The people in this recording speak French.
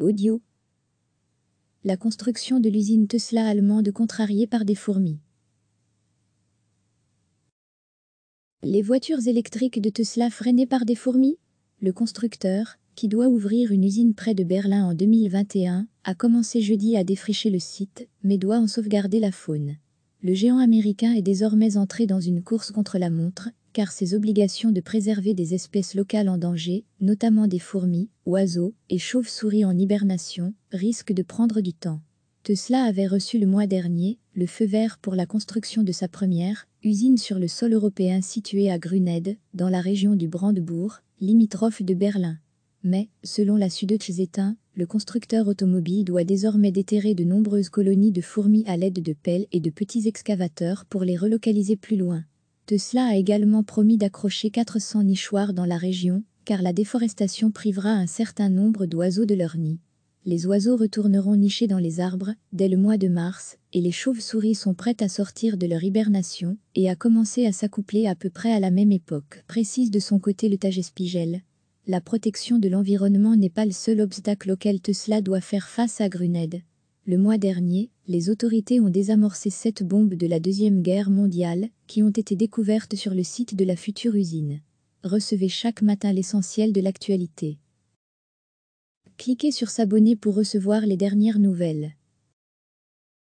Audio. La construction de l'usine Tesla allemande contrariée par des fourmis. Les voitures électriques de Tesla freinées par des fourmis Le constructeur, qui doit ouvrir une usine près de Berlin en 2021, a commencé jeudi à défricher le site, mais doit en sauvegarder la faune. Le géant américain est désormais entré dans une course contre la montre car ses obligations de préserver des espèces locales en danger, notamment des fourmis, oiseaux et chauves-souris en hibernation, risquent de prendre du temps. Tesla avait reçu le mois dernier le feu vert pour la construction de sa première usine sur le sol européen située à Gruned, dans la région du Brandebourg, limitrophe de Berlin. Mais, selon la Süddeutsche Zeitung, le constructeur automobile doit désormais déterrer de nombreuses colonies de fourmis à l'aide de pelles et de petits excavateurs pour les relocaliser plus loin. Tesla a également promis d'accrocher 400 nichoirs dans la région, car la déforestation privera un certain nombre d'oiseaux de leur nid. Les oiseaux retourneront nicher dans les arbres dès le mois de mars, et les chauves-souris sont prêtes à sortir de leur hibernation et à commencer à s'accoupler à peu près à la même époque, précise de son côté le Tagespigel. La protection de l'environnement n'est pas le seul obstacle auquel Tesla doit faire face à Gruned. Le mois dernier, les autorités ont désamorcé sept bombes de la Deuxième Guerre mondiale qui ont été découvertes sur le site de la future usine. Recevez chaque matin l'essentiel de l'actualité. Cliquez sur S'abonner pour recevoir les dernières nouvelles.